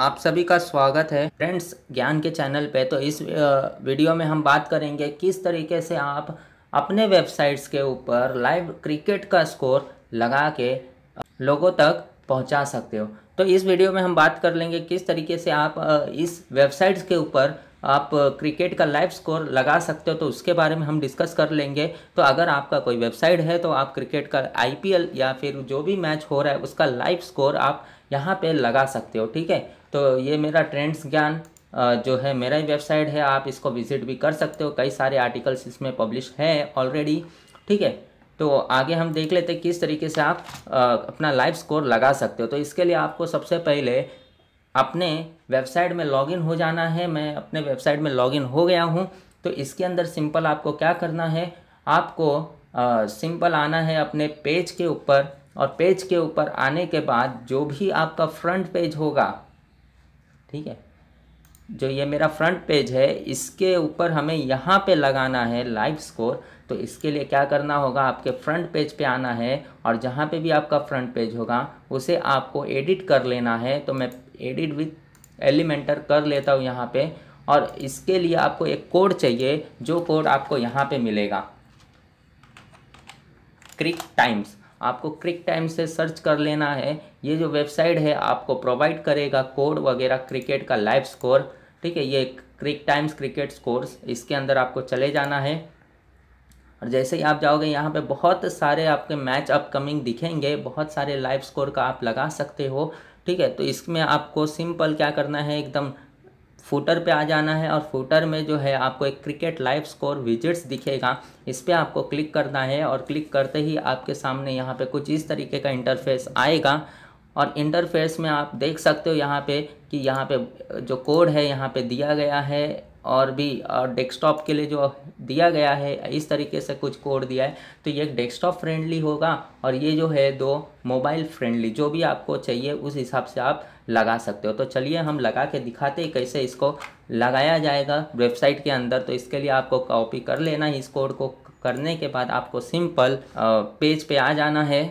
आप सभी का स्वागत है फ्रेंड्स ज्ञान के चैनल पे तो इस वीडियो में हम बात करेंगे किस तरीके से आप अपने वेबसाइट्स के ऊपर लाइव क्रिकेट का स्कोर लगा के लोगों तक पहुंचा सकते हो तो इस वीडियो में हम बात कर लेंगे किस तरीके से आप इस वेबसाइट्स के ऊपर आप क्रिकेट का लाइव स्कोर लगा सकते हो तो उसके बारे में हम डिस्कस कर लेंगे तो अगर आपका कोई वेबसाइट है तो आप क्रिकेट का आईपीएल या फिर जो भी मैच हो रहा है उसका लाइव स्कोर आप यहाँ पे लगा सकते हो ठीक है तो ये मेरा ट्रेंड्स ज्ञान जो है मेरा ही वेबसाइट है आप इसको विजिट भी कर सकते हो कई सारे आर्टिकल्स इसमें पब्लिश हैं ऑलरेडी ठीक है तो आगे हम देख लेते हैं किस तरीके से आप अपना लाइव स्कोर लगा सकते हो तो इसके लिए आपको सबसे पहले अपने वेबसाइट में लॉगिन हो जाना है मैं अपने वेबसाइट में लॉगिन हो गया हूँ तो इसके अंदर सिंपल आपको क्या करना है आपको सिंपल आना है अपने पेज के ऊपर और पेज के ऊपर आने के बाद जो भी आपका फ्रंट पेज होगा ठीक है जो ये मेरा फ्रंट पेज है इसके ऊपर हमें यहाँ पे लगाना है लाइव स्कोर तो इसके लिए क्या करना होगा आपके फ्रंट पेज पे आना है और जहाँ पे भी आपका फ्रंट पेज होगा उसे आपको एडिट कर लेना है तो मैं एडिट विथ एलिमेंटर कर लेता हूँ यहाँ पे और इसके लिए आपको एक कोड चाहिए जो कोड आपको यहाँ पे मिलेगा क्रिक टाइम्स आपको क्रिक टाइम से सर्च कर लेना है ये जो वेबसाइट है आपको प्रोवाइड करेगा कोड वगैरह क्रिकेट का लाइव स्कोर ठीक है ये क्रिक टाइम्स क्रिकेट स्कोर्स इसके अंदर आपको चले जाना है और जैसे ही आप जाओगे यहाँ पे बहुत सारे आपके मैच अपकमिंग दिखेंगे बहुत सारे लाइव स्कोर का आप लगा सकते हो ठीक है तो इसमें आपको सिंपल क्या करना है एकदम फुटर पे आ जाना है और फुटर में जो है आपको एक क्रिकेट लाइव स्कोर विजिट्स दिखेगा इस पर आपको क्लिक करना है और क्लिक करते ही आपके सामने यहाँ पे कुछ इस तरीके का इंटरफेस आएगा और इंटरफेस में आप देख सकते हो यहाँ पे कि यहाँ पे जो कोड है यहाँ पे दिया गया है और भी डेस्कटॉप के लिए जो दिया गया है इस तरीके से कुछ कोड दिया है तो ये डेस्कटॉप फ्रेंडली होगा और ये जो है दो मोबाइल फ्रेंडली जो भी आपको चाहिए उस हिसाब से आप लगा सकते हो तो चलिए हम लगा के दिखाते हैं कैसे इसको लगाया जाएगा वेबसाइट के अंदर तो इसके लिए आपको कॉपी कर लेना है इस कोड को करने के बाद आपको सिंपल पेज पे आ जाना है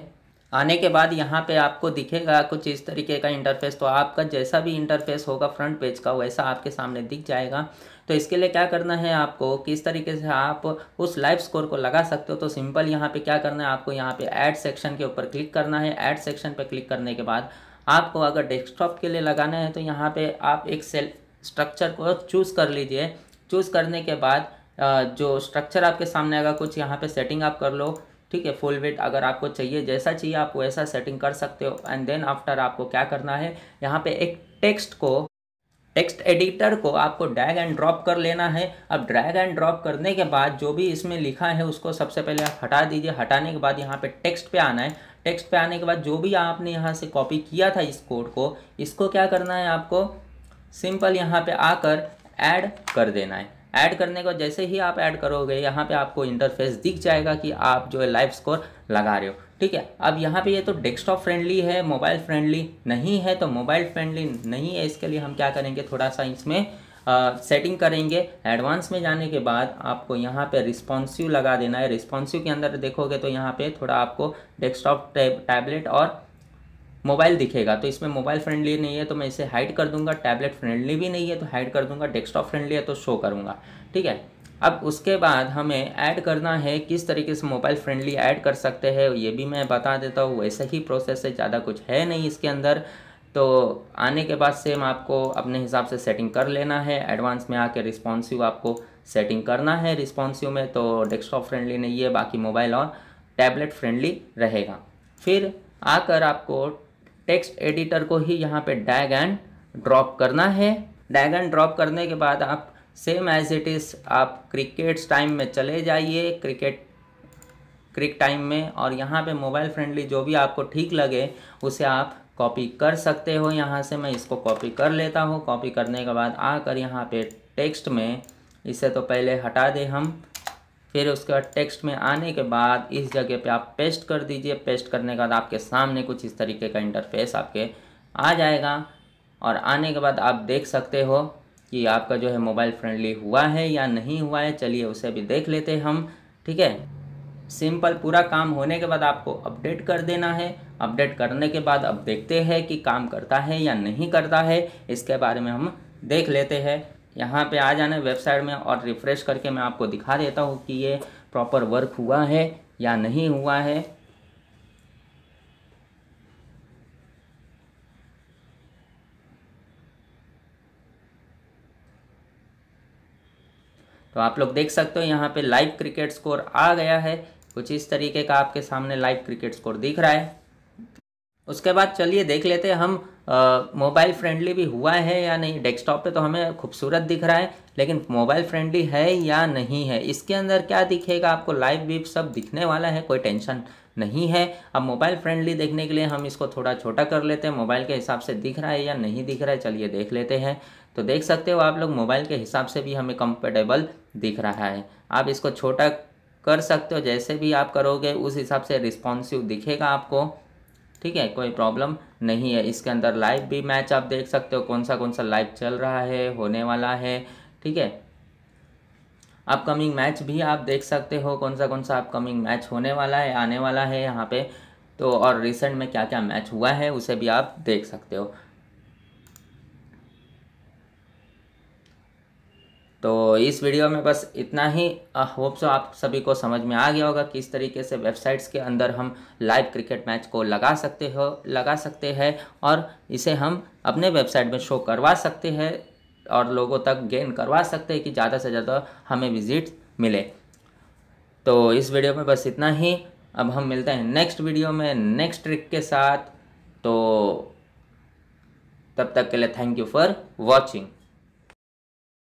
आने के बाद यहाँ पे आपको दिखेगा कुछ इस तरीके का इंटरफेस तो आपका जैसा भी इंटरफेस होगा फ्रंट पेज का वैसा आपके सामने दिख जाएगा तो इसके लिए क्या करना है आपको किस तरीके से आप उस लाइव स्कोर को लगा सकते हो तो सिंपल यहाँ पे क्या करना है आपको यहाँ पे ऐड सेक्शन के ऊपर क्लिक करना है ऐड सेक्शन पर क्लिक करने के बाद आपको अगर डेस्कटॉप के लिए लगाना है तो यहाँ पर आप एक सेल स्ट्रक्चर को चूज़ कर लीजिए चूज़ करने के बाद जो स्ट्रक्चर आपके सामने आएगा कुछ यहाँ पे सेटिंग आप कर लो ठीक है फुल वेट अगर आपको चाहिए जैसा चाहिए आप वैसा सेटिंग कर सकते हो एंड देन आफ्टर आपको क्या करना है यहाँ पे एक टेक्स्ट को टेक्स्ट एडिटर को आपको ड्रैग एंड ड्रॉप कर लेना है अब ड्रैग एंड ड्रॉप करने के बाद जो भी इसमें लिखा है उसको सबसे पहले आप हटा दीजिए हटाने के बाद यहाँ पे टेक्स्ट पे आना है टेक्स्ट पे आने के बाद जो भी आपने यहाँ से कॉपी किया था इस कोड को इसको क्या करना है आपको सिंपल यहाँ पे आकर ऐड कर देना है ऐड करने बाद जैसे ही आप ऐड करोगे यहाँ पे आपको इंटरफेस दिख जाएगा कि आप जो है लाइव स्कोर लगा रहे हो ठीक है अब यहाँ पे ये तो डेस्कटॉप फ्रेंडली है मोबाइल फ्रेंडली नहीं है तो मोबाइल फ्रेंडली नहीं है इसके लिए हम क्या करेंगे थोड़ा सा इसमें सेटिंग करेंगे एडवांस में जाने के बाद आपको यहाँ पे रिस्पॉन्सिव लगा देना है रिस्पॉन्सिव के अंदर देखोगे तो यहाँ पे थोड़ा आपको डेस्कटॉप टैबलेट और मोबाइल दिखेगा तो इसमें मोबाइल फ्रेंडली नहीं है तो मैं इसे हाइड कर दूंगा टैबलेट फ्रेंडली भी नहीं है तो हाइड कर दूंगा डेस्कटॉप फ्रेंडली है तो शो करूँगा ठीक है अब उसके बाद हमें ऐड करना है किस तरीके से मोबाइल फ्रेंडली ऐड कर सकते हैं ये भी मैं बता देता हूँ वैसे ही प्रोसेस है ज़्यादा कुछ है नहीं इसके अंदर तो आने के बाद सेम आपको अपने हिसाब से सेटिंग कर लेना है एडवांस में आके रिस्पॉन्सिव आपको सेटिंग करना है रिस्पॉन्सिव में तो डेस्कटॉप फ्रेंडली नहीं है बाकी मोबाइल और टैबलेट फ्रेंडली रहेगा फिर आकर आपको टेक्स्ट एडिटर को ही यहाँ पे डैग एंड ड्रॉप करना है डैग एंड ड्रॉप करने के बाद आप सेम एज इट इज़ आप क्रिकेट्स टाइम में चले जाइए क्रिकेट क्रिक टाइम में और यहाँ पे मोबाइल फ्रेंडली जो भी आपको ठीक लगे उसे आप कॉपी कर सकते हो यहाँ से मैं इसको कॉपी कर लेता हूँ कॉपी करने के बाद आकर यहाँ पे टेक्स्ट में इसे तो पहले हटा दें हम फिर उसके बाद टेक्स्ट में आने के बाद इस जगह पे आप पेस्ट कर दीजिए पेस्ट करने के बाद आपके सामने कुछ इस तरीके का इंटरफेस आपके आ जाएगा और आने के बाद आप देख सकते हो कि आपका जो है मोबाइल फ्रेंडली हुआ है या नहीं हुआ है चलिए उसे भी देख लेते हैं हम ठीक है सिंपल पूरा काम होने के बाद आपको अपडेट कर देना है अपडेट करने के बाद अब देखते हैं कि काम करता है या नहीं करता है इसके बारे में हम देख लेते हैं यहाँ पे आ जाना है वेबसाइट में और रिफ़्रेश करके मैं आपको दिखा देता हूँ कि ये प्रॉपर वर्क हुआ है या नहीं हुआ है तो आप लोग देख सकते हो यहाँ पे लाइव क्रिकेट स्कोर आ गया है कुछ इस तरीके का आपके सामने लाइव क्रिकेट स्कोर दिख रहा है उसके बाद चलिए देख लेते हैं हम मोबाइल फ्रेंडली भी हुआ है या नहीं डेस्कटॉप पे तो हमें खूबसूरत दिख रहा है लेकिन मोबाइल फ्रेंडली है या नहीं है इसके अंदर क्या दिखेगा आपको लाइव वीप सब दिखने वाला है कोई टेंशन नहीं है अब मोबाइल फ्रेंडली देखने के लिए हम इसको थोड़ा छोटा कर लेते हैं मोबाइल के हिसाब से दिख रहा है या नहीं दिख रहा है चलिए देख लेते हैं तो देख सकते हो आप लोग मोबाइल के हिसाब से भी हमें कंफर्टेबल दिख रहा है आप इसको छोटा कर सकते हो जैसे भी आप करोगे उस हिसाब से रिस्पॉन्सिव दिखेगा आपको ठीक है कोई प्रॉब्लम नहीं है इसके अंदर लाइव भी मैच आप देख सकते हो कौन सा कौन सा लाइव चल रहा है होने वाला है ठीक है अपकमिंग मैच भी आप देख सकते हो कौन सा कौन सा अपकमिंग मैच होने वाला है आने वाला है यहाँ पे तो और रिसेंट में क्या क्या मैच हुआ है उसे भी आप देख सकते हो तो इस वीडियो में बस इतना ही होप सो तो आप सभी को समझ में आ गया होगा किस तरीके से वेबसाइट्स के अंदर हम लाइव क्रिकेट मैच को लगा सकते हो लगा सकते हैं और इसे हम अपने वेबसाइट में शो करवा सकते हैं और लोगों तक गेन करवा सकते हैं कि ज़्यादा से ज़्यादा हमें विजिट मिले तो इस वीडियो में बस इतना ही अब हम मिलते हैं नेक्स्ट वीडियो में नेक्स्ट ट्रिक के साथ तो तब तक के लिए थैंक यू फॉर वॉचिंग